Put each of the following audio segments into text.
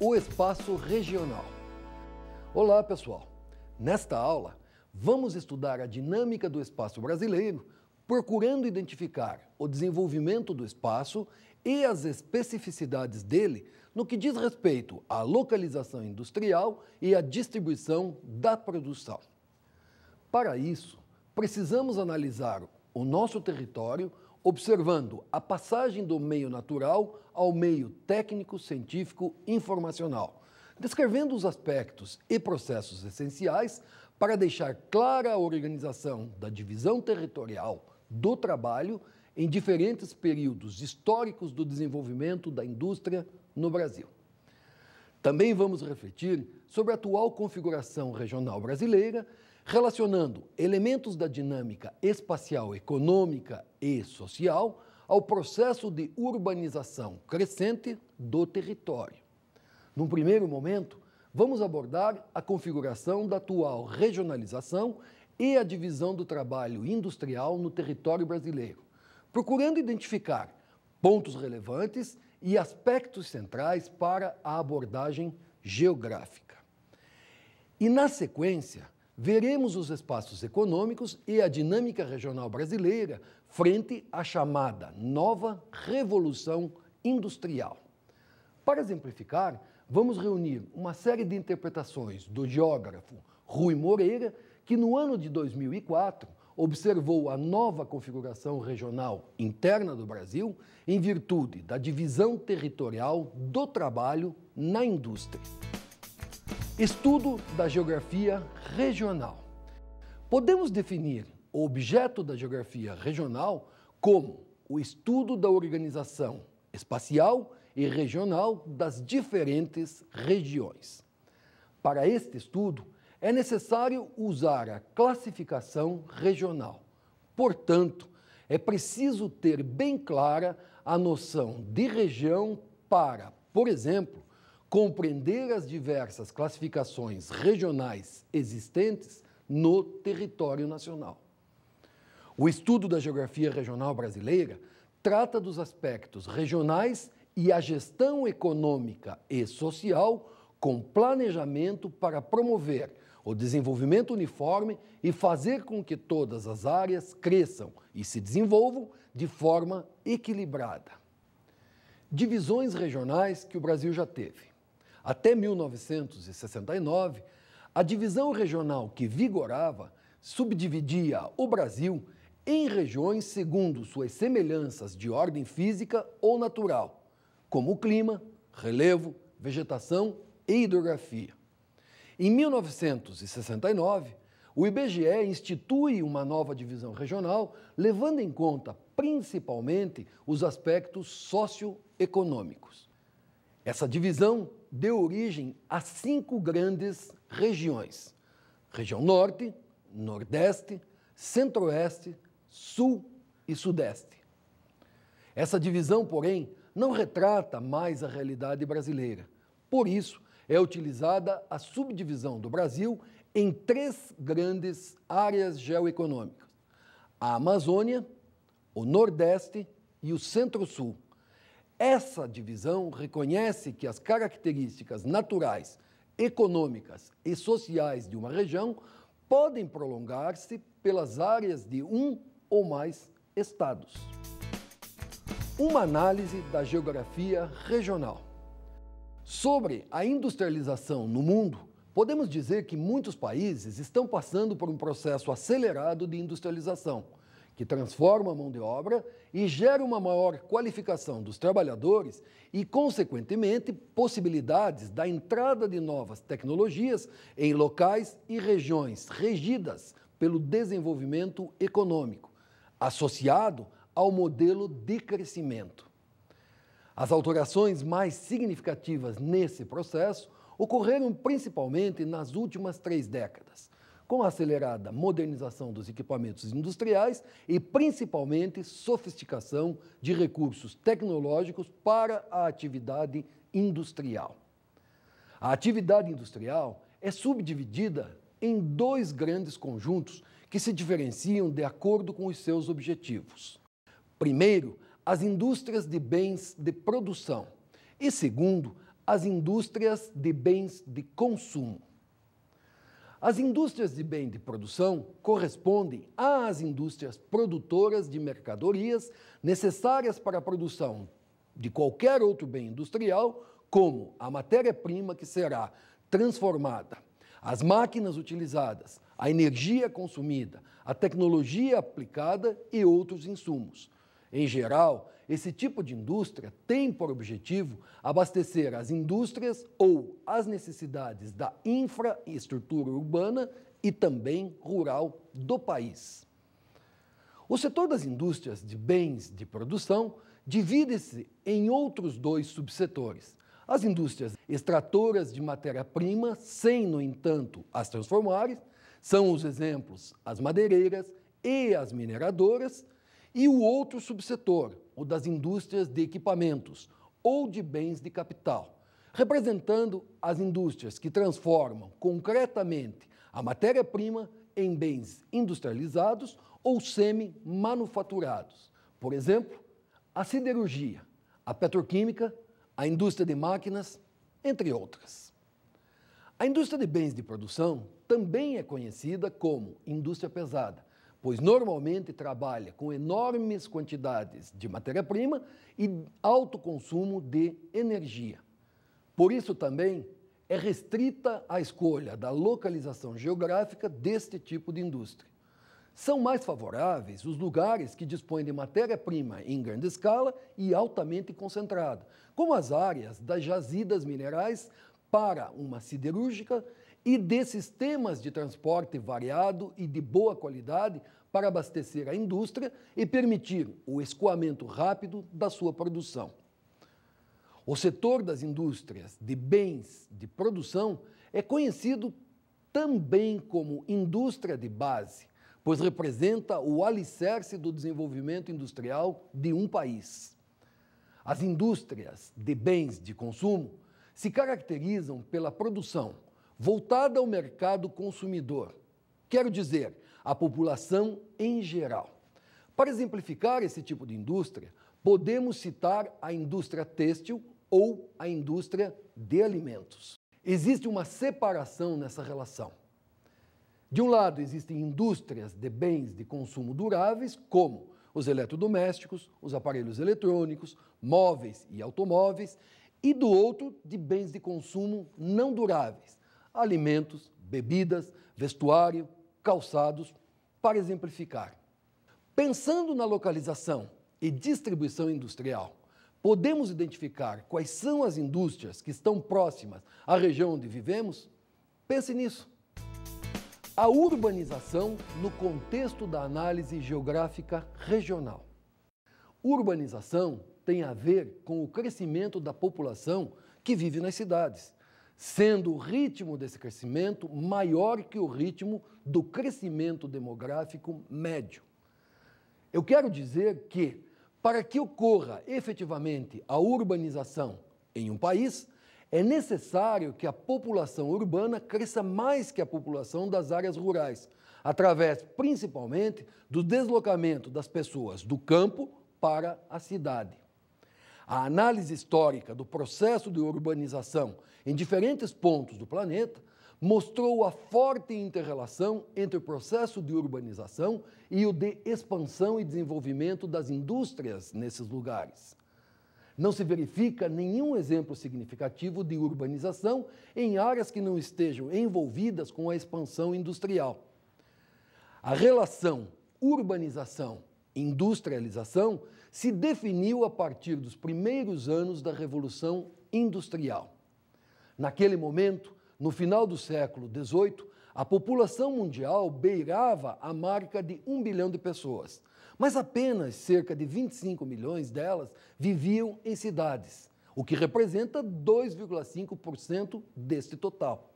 o espaço regional. Olá, pessoal. Nesta aula, vamos estudar a dinâmica do espaço brasileiro, procurando identificar o desenvolvimento do espaço e as especificidades dele no que diz respeito à localização industrial e à distribuição da produção. Para isso, precisamos analisar o nosso território observando a passagem do meio natural ao meio técnico, científico, informacional, descrevendo os aspectos e processos essenciais para deixar clara a organização da divisão territorial do trabalho em diferentes períodos históricos do desenvolvimento da indústria no Brasil. Também vamos refletir sobre a atual configuração regional brasileira relacionando elementos da dinâmica espacial, econômica e social ao processo de urbanização crescente do território. Num primeiro momento, vamos abordar a configuração da atual regionalização e a divisão do trabalho industrial no território brasileiro, procurando identificar pontos relevantes e aspectos centrais para a abordagem geográfica. E, na sequência, veremos os espaços econômicos e a dinâmica regional brasileira frente à chamada nova revolução industrial. Para exemplificar, vamos reunir uma série de interpretações do geógrafo Rui Moreira, que no ano de 2004 observou a nova configuração regional interna do Brasil em virtude da divisão territorial do trabalho na indústria. Estudo da geografia regional. Podemos definir o objeto da geografia regional como o estudo da organização espacial e regional das diferentes regiões. Para este estudo, é necessário usar a classificação regional. Portanto, é preciso ter bem clara a noção de região para, por exemplo, compreender as diversas classificações regionais existentes no território nacional. O estudo da geografia regional brasileira trata dos aspectos regionais e a gestão econômica e social com planejamento para promover o desenvolvimento uniforme e fazer com que todas as áreas cresçam e se desenvolvam de forma equilibrada. Divisões regionais que o Brasil já teve. Até 1969, a divisão regional que vigorava subdividia o Brasil em regiões segundo suas semelhanças de ordem física ou natural, como clima, relevo, vegetação e hidrografia. Em 1969, o IBGE institui uma nova divisão regional, levando em conta principalmente os aspectos socioeconômicos. Essa divisão deu origem a cinco grandes regiões: região Norte, Nordeste, Centro-Oeste, Sul e Sudeste. Essa divisão, porém, não retrata mais a realidade brasileira. Por isso, é utilizada a subdivisão do Brasil em três grandes áreas geoeconômicas: a Amazônia, o Nordeste e o Centro-Sul, essa divisão reconhece que as características naturais, econômicas e sociais de uma região podem prolongar-se pelas áreas de um ou mais estados. Uma análise da geografia regional. Sobre a industrialização no mundo, podemos dizer que muitos países estão passando por um processo acelerado de industrialização que transforma a mão de obra e gera uma maior qualificação dos trabalhadores e, consequentemente, possibilidades da entrada de novas tecnologias em locais e regiões regidas pelo desenvolvimento econômico, associado ao modelo de crescimento. As alterações mais significativas nesse processo ocorreram principalmente nas últimas três décadas, com a acelerada modernização dos equipamentos industriais e, principalmente, sofisticação de recursos tecnológicos para a atividade industrial. A atividade industrial é subdividida em dois grandes conjuntos que se diferenciam de acordo com os seus objetivos. Primeiro, as indústrias de bens de produção e, segundo, as indústrias de bens de consumo. As indústrias de bem de produção correspondem às indústrias produtoras de mercadorias necessárias para a produção de qualquer outro bem industrial, como a matéria-prima que será transformada, as máquinas utilizadas, a energia consumida, a tecnologia aplicada e outros insumos. Em geral, esse tipo de indústria tem por objetivo abastecer as indústrias ou as necessidades da infraestrutura urbana e também rural do país. O setor das indústrias de bens de produção divide-se em outros dois subsetores. As indústrias extratoras de matéria-prima, sem, no entanto, as transformarem, são os exemplos as madeireiras e as mineradoras, e o outro subsetor, o das indústrias de equipamentos ou de bens de capital, representando as indústrias que transformam concretamente a matéria-prima em bens industrializados ou semi-manufaturados. Por exemplo, a siderurgia, a petroquímica, a indústria de máquinas, entre outras. A indústria de bens de produção também é conhecida como indústria pesada pois normalmente trabalha com enormes quantidades de matéria-prima e alto consumo de energia. Por isso também é restrita a escolha da localização geográfica deste tipo de indústria. São mais favoráveis os lugares que dispõem de matéria-prima em grande escala e altamente concentrada, como as áreas das jazidas minerais para uma siderúrgica e de sistemas de transporte variado e de boa qualidade para abastecer a indústria e permitir o escoamento rápido da sua produção. O setor das indústrias de bens de produção é conhecido também como indústria de base, pois representa o alicerce do desenvolvimento industrial de um país. As indústrias de bens de consumo se caracterizam pela produção voltada ao mercado consumidor, quero dizer, à população em geral. Para exemplificar esse tipo de indústria, podemos citar a indústria têxtil ou a indústria de alimentos. Existe uma separação nessa relação. De um lado, existem indústrias de bens de consumo duráveis, como os eletrodomésticos, os aparelhos eletrônicos, móveis e automóveis, e do outro, de bens de consumo não duráveis alimentos, bebidas, vestuário, calçados, para exemplificar. Pensando na localização e distribuição industrial, podemos identificar quais são as indústrias que estão próximas à região onde vivemos? Pense nisso. A urbanização no contexto da análise geográfica regional. Urbanização tem a ver com o crescimento da população que vive nas cidades, sendo o ritmo desse crescimento maior que o ritmo do crescimento demográfico médio. Eu quero dizer que, para que ocorra efetivamente a urbanização em um país, é necessário que a população urbana cresça mais que a população das áreas rurais, através principalmente do deslocamento das pessoas do campo para a cidade. A análise histórica do processo de urbanização em diferentes pontos do planeta mostrou a forte interrelação entre o processo de urbanização e o de expansão e desenvolvimento das indústrias nesses lugares. Não se verifica nenhum exemplo significativo de urbanização em áreas que não estejam envolvidas com a expansão industrial. A relação urbanização-industrialização se definiu a partir dos primeiros anos da Revolução Industrial. Naquele momento, no final do século XVIII, a população mundial beirava a marca de um bilhão de pessoas, mas apenas cerca de 25 milhões delas viviam em cidades, o que representa 2,5% deste total.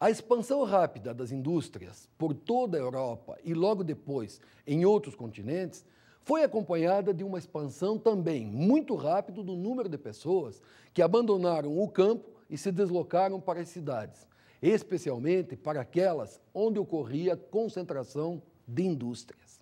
A expansão rápida das indústrias por toda a Europa e logo depois em outros continentes foi acompanhada de uma expansão também muito rápida do número de pessoas que abandonaram o campo e se deslocaram para as cidades, especialmente para aquelas onde ocorria concentração de indústrias.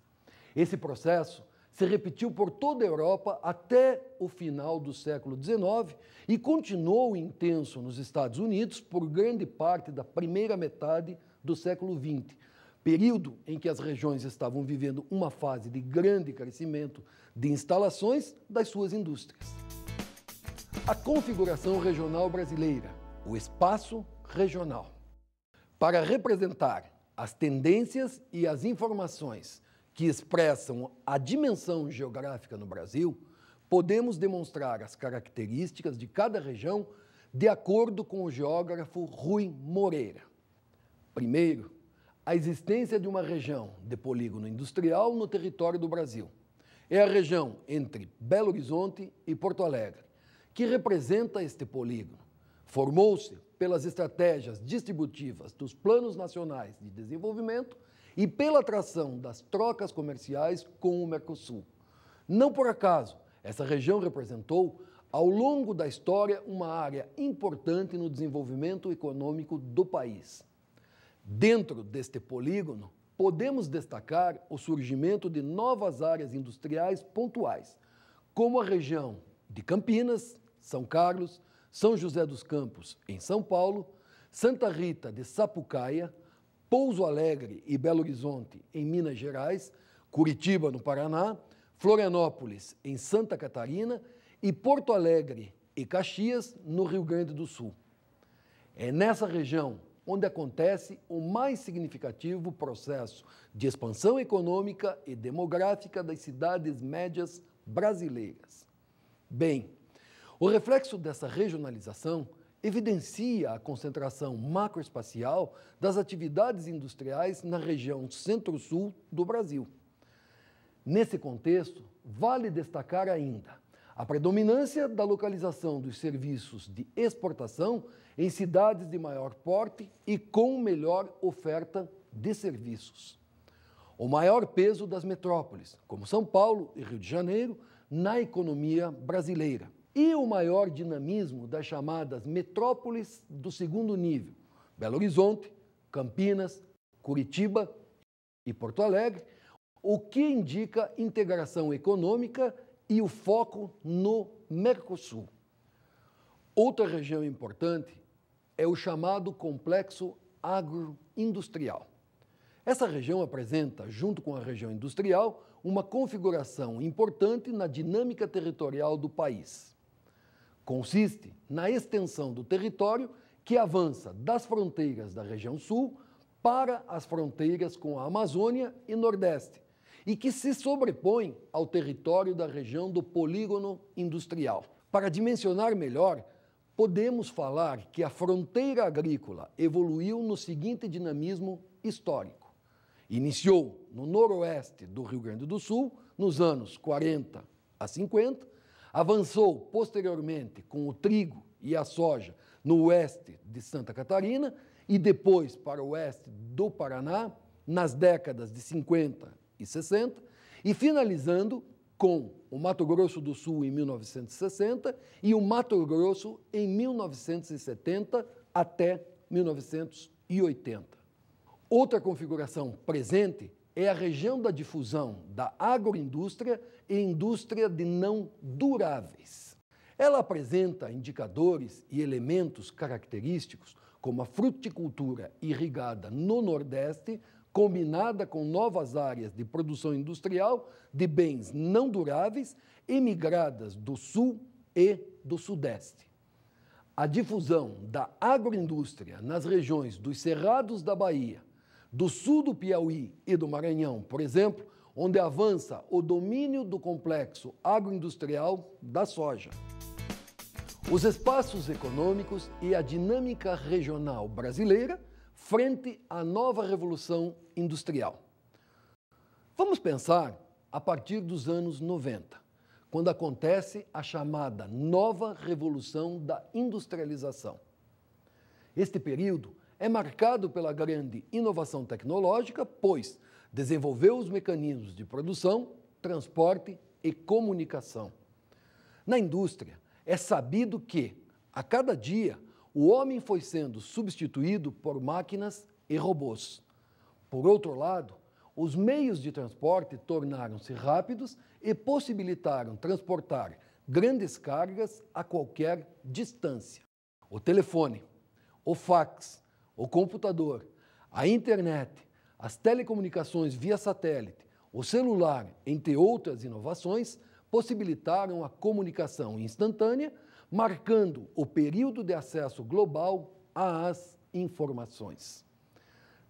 Esse processo se repetiu por toda a Europa até o final do século XIX e continuou intenso nos Estados Unidos por grande parte da primeira metade do século XX, período em que as regiões estavam vivendo uma fase de grande crescimento de instalações das suas indústrias. A configuração regional brasileira, o espaço regional. Para representar as tendências e as informações que expressam a dimensão geográfica no Brasil, podemos demonstrar as características de cada região de acordo com o geógrafo Rui Moreira. Primeiro, a existência de uma região de polígono industrial no território do Brasil. É a região entre Belo Horizonte e Porto Alegre, que representa este polígono. Formou-se pelas estratégias distributivas dos planos nacionais de desenvolvimento e pela atração das trocas comerciais com o Mercosul. Não por acaso, essa região representou, ao longo da história, uma área importante no desenvolvimento econômico do país. Dentro deste polígono, podemos destacar o surgimento de novas áreas industriais pontuais, como a região de Campinas, São Carlos, São José dos Campos, em São Paulo, Santa Rita de Sapucaia, Pouso Alegre e Belo Horizonte, em Minas Gerais, Curitiba, no Paraná, Florianópolis, em Santa Catarina e Porto Alegre e Caxias, no Rio Grande do Sul. É nessa região onde acontece o mais significativo processo de expansão econômica e demográfica das cidades médias brasileiras. Bem, o reflexo dessa regionalização evidencia a concentração macroespacial das atividades industriais na região centro-sul do Brasil. Nesse contexto, vale destacar ainda a predominância da localização dos serviços de exportação em cidades de maior porte e com melhor oferta de serviços. O maior peso das metrópoles, como São Paulo e Rio de Janeiro, na economia brasileira. E o maior dinamismo das chamadas metrópoles do segundo nível, Belo Horizonte, Campinas, Curitiba e Porto Alegre, o que indica integração econômica e o foco no Mercosul. Outra região importante é o chamado complexo agroindustrial. Essa região apresenta, junto com a região industrial, uma configuração importante na dinâmica territorial do país. Consiste na extensão do território que avança das fronteiras da região sul para as fronteiras com a Amazônia e Nordeste, e que se sobrepõe ao território da região do polígono industrial. Para dimensionar melhor, podemos falar que a fronteira agrícola evoluiu no seguinte dinamismo histórico. Iniciou no noroeste do Rio Grande do Sul, nos anos 40 a 50, avançou posteriormente com o trigo e a soja no oeste de Santa Catarina e depois para o oeste do Paraná nas décadas de 50 e 60, e finalizando com o Mato Grosso do Sul em 1960 e o Mato Grosso em 1970 até 1980. Outra configuração presente é a região da difusão da agroindústria e indústria de não duráveis. Ela apresenta indicadores e elementos característicos, como a fruticultura irrigada no Nordeste, combinada com novas áreas de produção industrial de bens não duráveis emigradas do Sul e do Sudeste. A difusão da agroindústria nas regiões dos Cerrados da Bahia, do sul do Piauí e do Maranhão, por exemplo, onde avança o domínio do complexo agroindustrial da soja. Os espaços econômicos e a dinâmica regional brasileira frente à nova revolução industrial. Vamos pensar a partir dos anos 90, quando acontece a chamada nova revolução da industrialização. Este período é marcado pela grande inovação tecnológica, pois desenvolveu os mecanismos de produção, transporte e comunicação. Na indústria, é sabido que, a cada dia, o homem foi sendo substituído por máquinas e robôs. Por outro lado, os meios de transporte tornaram-se rápidos e possibilitaram transportar grandes cargas a qualquer distância. O telefone, o fax, o computador, a internet, as telecomunicações via satélite, o celular, entre outras inovações, possibilitaram a comunicação instantânea marcando o período de acesso global às informações.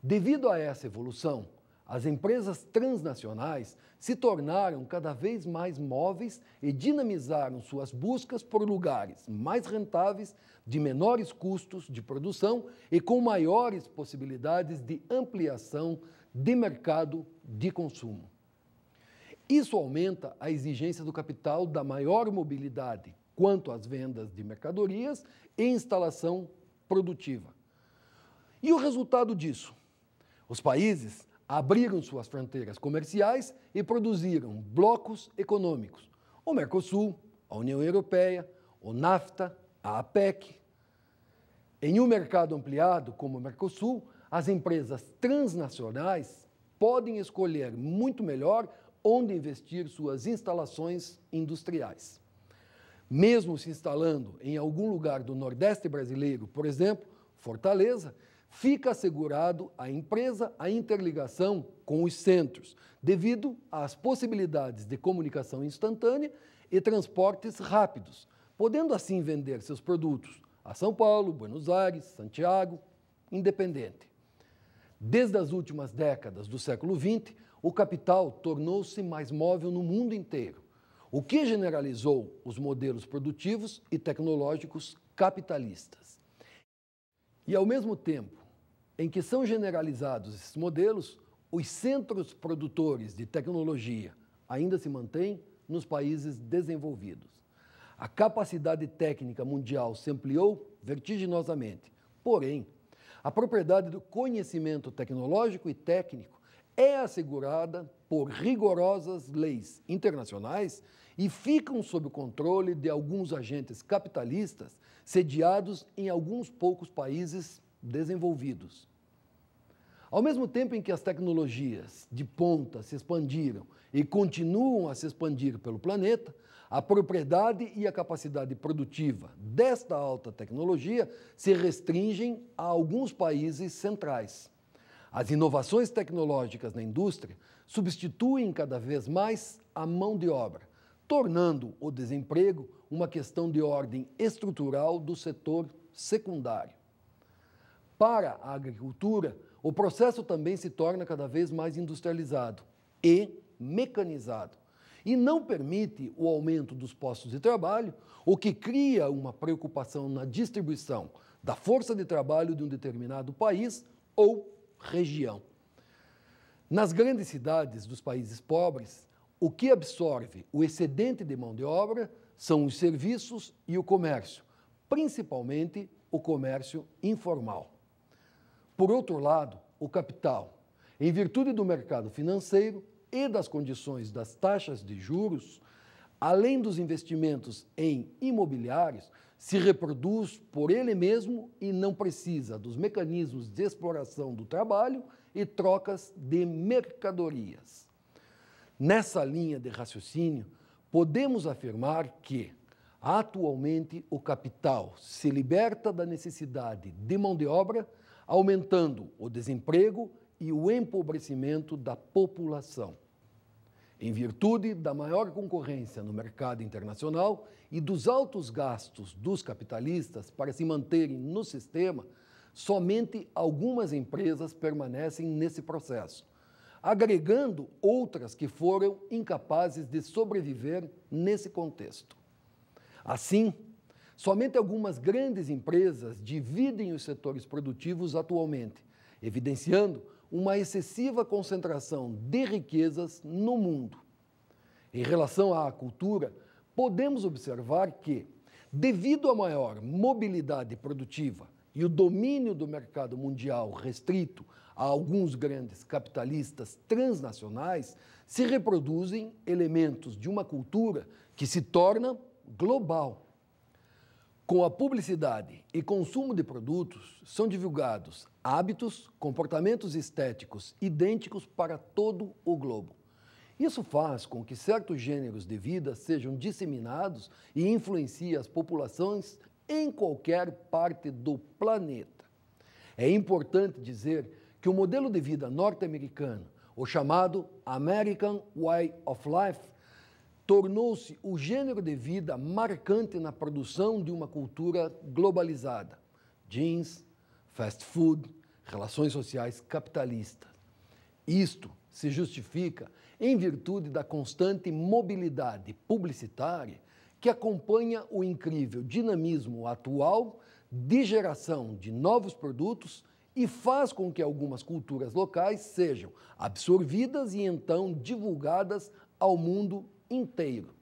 Devido a essa evolução, as empresas transnacionais se tornaram cada vez mais móveis e dinamizaram suas buscas por lugares mais rentáveis, de menores custos de produção e com maiores possibilidades de ampliação de mercado de consumo. Isso aumenta a exigência do capital da maior mobilidade, quanto às vendas de mercadorias e instalação produtiva. E o resultado disso? Os países abriram suas fronteiras comerciais e produziram blocos econômicos. O Mercosul, a União Europeia, o NAFTA, a APEC. Em um mercado ampliado como o Mercosul, as empresas transnacionais podem escolher muito melhor onde investir suas instalações industriais mesmo se instalando em algum lugar do Nordeste brasileiro, por exemplo, Fortaleza, fica assegurado à empresa a interligação com os centros, devido às possibilidades de comunicação instantânea e transportes rápidos, podendo assim vender seus produtos a São Paulo, Buenos Aires, Santiago, independente. Desde as últimas décadas do século XX, o capital tornou-se mais móvel no mundo inteiro o que generalizou os modelos produtivos e tecnológicos capitalistas. E, ao mesmo tempo em que são generalizados esses modelos, os centros produtores de tecnologia ainda se mantêm nos países desenvolvidos. A capacidade técnica mundial se ampliou vertiginosamente, porém, a propriedade do conhecimento tecnológico e técnico é assegurada por rigorosas leis internacionais e ficam sob o controle de alguns agentes capitalistas sediados em alguns poucos países desenvolvidos. Ao mesmo tempo em que as tecnologias de ponta se expandiram e continuam a se expandir pelo planeta, a propriedade e a capacidade produtiva desta alta tecnologia se restringem a alguns países centrais. As inovações tecnológicas na indústria substituem cada vez mais a mão de obra, tornando o desemprego uma questão de ordem estrutural do setor secundário. Para a agricultura, o processo também se torna cada vez mais industrializado e mecanizado e não permite o aumento dos postos de trabalho, o que cria uma preocupação na distribuição da força de trabalho de um determinado país ou região. Nas grandes cidades dos países pobres, o que absorve o excedente de mão de obra são os serviços e o comércio, principalmente o comércio informal. Por outro lado, o capital, em virtude do mercado financeiro e das condições das taxas de juros, além dos investimentos em imobiliários, se reproduz por ele mesmo e não precisa dos mecanismos de exploração do trabalho e trocas de mercadorias. Nessa linha de raciocínio, podemos afirmar que, atualmente, o capital se liberta da necessidade de mão de obra, aumentando o desemprego e o empobrecimento da população. Em virtude da maior concorrência no mercado internacional e dos altos gastos dos capitalistas para se manterem no sistema, Somente algumas empresas permanecem nesse processo, agregando outras que foram incapazes de sobreviver nesse contexto. Assim, somente algumas grandes empresas dividem os setores produtivos atualmente, evidenciando uma excessiva concentração de riquezas no mundo. Em relação à cultura, podemos observar que, devido à maior mobilidade produtiva, e o domínio do mercado mundial restrito a alguns grandes capitalistas transnacionais, se reproduzem elementos de uma cultura que se torna global. Com a publicidade e consumo de produtos, são divulgados hábitos, comportamentos estéticos idênticos para todo o globo. Isso faz com que certos gêneros de vida sejam disseminados e influenciem as populações em qualquer parte do planeta. É importante dizer que o modelo de vida norte-americano, o chamado American Way of Life, tornou-se o gênero de vida marcante na produção de uma cultura globalizada. Jeans, fast food, relações sociais capitalistas. Isto se justifica em virtude da constante mobilidade publicitária que acompanha o incrível dinamismo atual de geração de novos produtos e faz com que algumas culturas locais sejam absorvidas e então divulgadas ao mundo inteiro.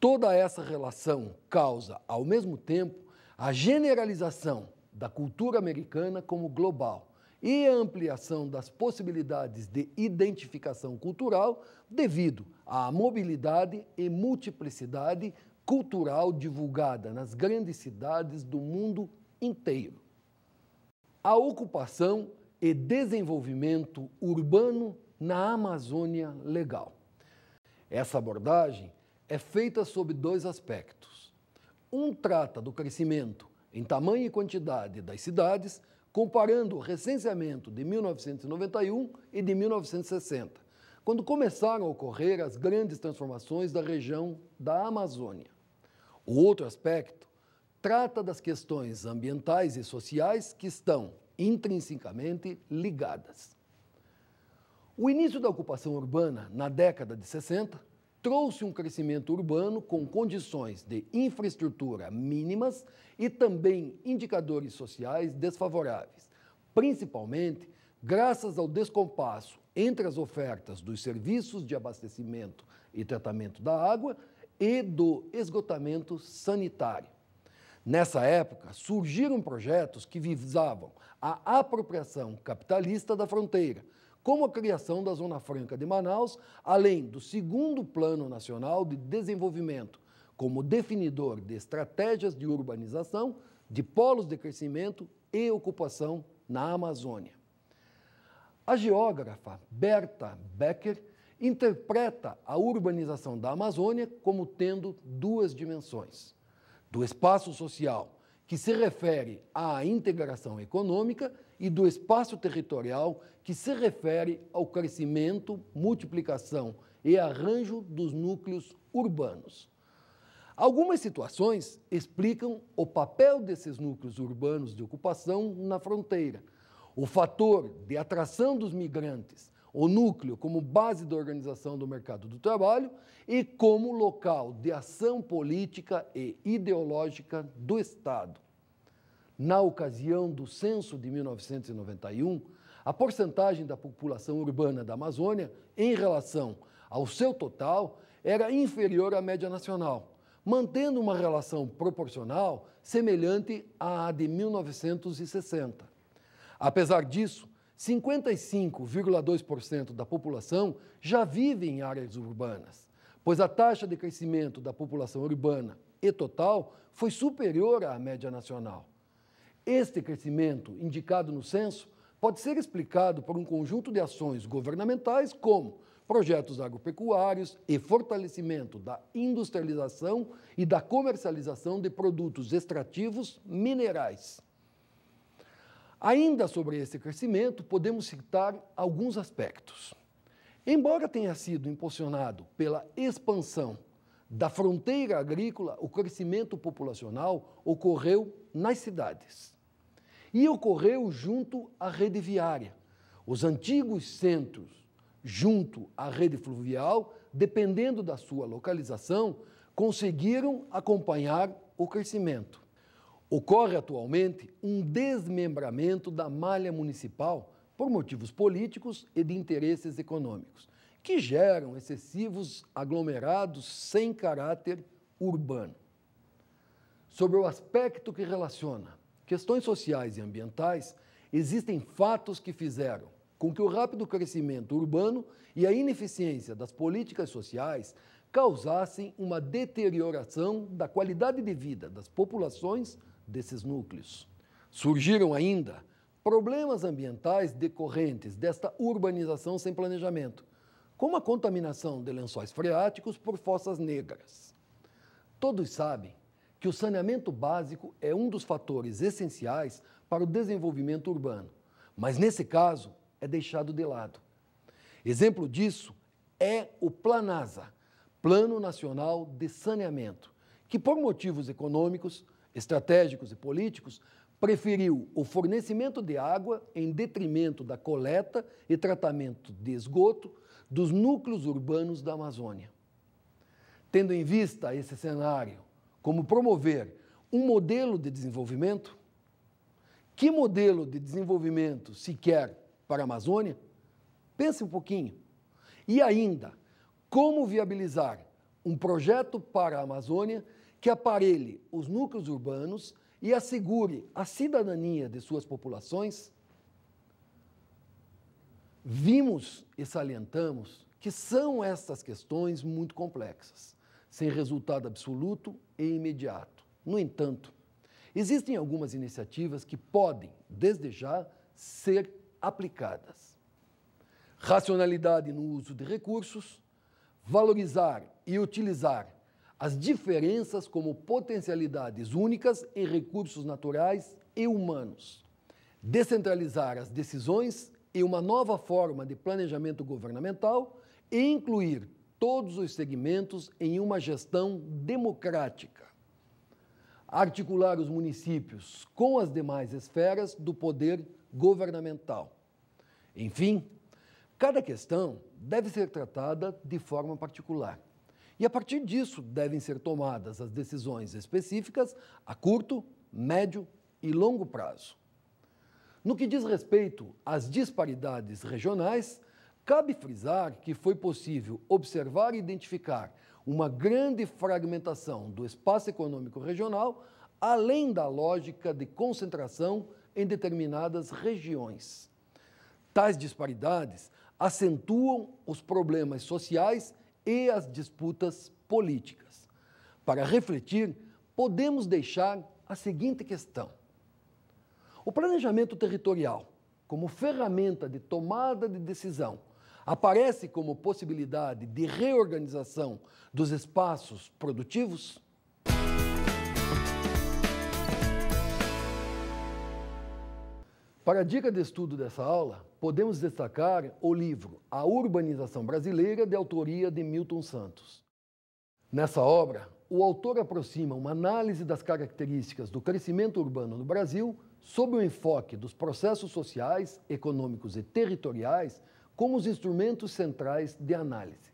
Toda essa relação causa, ao mesmo tempo, a generalização da cultura americana como global, e a ampliação das possibilidades de identificação cultural devido à mobilidade e multiplicidade cultural divulgada nas grandes cidades do mundo inteiro. A ocupação e desenvolvimento urbano na Amazônia Legal. Essa abordagem é feita sob dois aspectos. Um trata do crescimento em tamanho e quantidade das cidades, comparando o recenseamento de 1991 e de 1960, quando começaram a ocorrer as grandes transformações da região da Amazônia. O outro aspecto trata das questões ambientais e sociais que estão intrinsecamente ligadas. O início da ocupação urbana na década de 60 trouxe um crescimento urbano com condições de infraestrutura mínimas e também indicadores sociais desfavoráveis, principalmente graças ao descompasso entre as ofertas dos serviços de abastecimento e tratamento da água e do esgotamento sanitário. Nessa época, surgiram projetos que visavam a apropriação capitalista da fronteira como a criação da Zona Franca de Manaus, além do segundo Plano Nacional de Desenvolvimento, como definidor de estratégias de urbanização, de polos de crescimento e ocupação na Amazônia. A geógrafa Berta Becker interpreta a urbanização da Amazônia como tendo duas dimensões: do espaço social, que se refere à integração econômica e do espaço territorial que se refere ao crescimento, multiplicação e arranjo dos núcleos urbanos. Algumas situações explicam o papel desses núcleos urbanos de ocupação na fronteira. O fator de atração dos migrantes, o núcleo como base da organização do mercado do trabalho e como local de ação política e ideológica do Estado na ocasião do censo de 1991, a porcentagem da população urbana da Amazônia em relação ao seu total era inferior à média nacional, mantendo uma relação proporcional semelhante à de 1960. Apesar disso, 55,2% da população já vive em áreas urbanas, pois a taxa de crescimento da população urbana e total foi superior à média nacional. Este crescimento, indicado no censo, pode ser explicado por um conjunto de ações governamentais, como projetos agropecuários e fortalecimento da industrialização e da comercialização de produtos extrativos minerais. Ainda sobre esse crescimento, podemos citar alguns aspectos. Embora tenha sido impulsionado pela expansão da fronteira agrícola, o crescimento populacional ocorreu nas cidades e ocorreu junto à rede viária. Os antigos centros junto à rede fluvial, dependendo da sua localização, conseguiram acompanhar o crescimento. Ocorre atualmente um desmembramento da malha municipal por motivos políticos e de interesses econômicos, que geram excessivos aglomerados sem caráter urbano. Sobre o aspecto que relaciona questões sociais e ambientais, existem fatos que fizeram com que o rápido crescimento urbano e a ineficiência das políticas sociais causassem uma deterioração da qualidade de vida das populações desses núcleos. Surgiram ainda problemas ambientais decorrentes desta urbanização sem planejamento, como a contaminação de lençóis freáticos por fossas negras. Todos sabem que o saneamento básico é um dos fatores essenciais para o desenvolvimento urbano, mas nesse caso é deixado de lado. Exemplo disso é o Planasa, Plano Nacional de Saneamento, que por motivos econômicos, estratégicos e políticos preferiu o fornecimento de água em detrimento da coleta e tratamento de esgoto dos núcleos urbanos da Amazônia. Tendo em vista esse cenário como promover um modelo de desenvolvimento? Que modelo de desenvolvimento se quer para a Amazônia? Pense um pouquinho. E ainda, como viabilizar um projeto para a Amazônia que aparelhe os núcleos urbanos e assegure a cidadania de suas populações? Vimos e salientamos que são essas questões muito complexas sem resultado absoluto e imediato. No entanto, existem algumas iniciativas que podem, desde já, ser aplicadas. Racionalidade no uso de recursos, valorizar e utilizar as diferenças como potencialidades únicas em recursos naturais e humanos, descentralizar as decisões e uma nova forma de planejamento governamental e incluir todos os segmentos em uma gestão democrática. Articular os municípios com as demais esferas do poder governamental. Enfim, cada questão deve ser tratada de forma particular. E a partir disso devem ser tomadas as decisões específicas a curto, médio e longo prazo. No que diz respeito às disparidades regionais, Cabe frisar que foi possível observar e identificar uma grande fragmentação do espaço econômico regional, além da lógica de concentração em determinadas regiões. Tais disparidades acentuam os problemas sociais e as disputas políticas. Para refletir, podemos deixar a seguinte questão: o planejamento territorial, como ferramenta de tomada de decisão aparece como possibilidade de reorganização dos espaços produtivos? Para a dica de estudo dessa aula, podemos destacar o livro A Urbanização Brasileira, de autoria de Milton Santos. Nessa obra, o autor aproxima uma análise das características do crescimento urbano no Brasil sob o enfoque dos processos sociais, econômicos e territoriais como os instrumentos centrais de análise.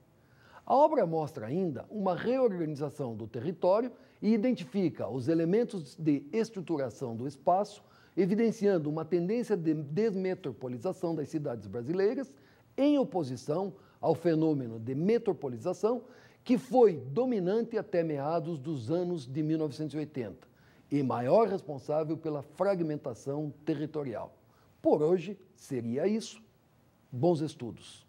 A obra mostra ainda uma reorganização do território e identifica os elementos de estruturação do espaço, evidenciando uma tendência de desmetropolização das cidades brasileiras, em oposição ao fenômeno de metropolização que foi dominante até meados dos anos de 1980 e maior responsável pela fragmentação territorial. Por hoje seria isso bons estudos.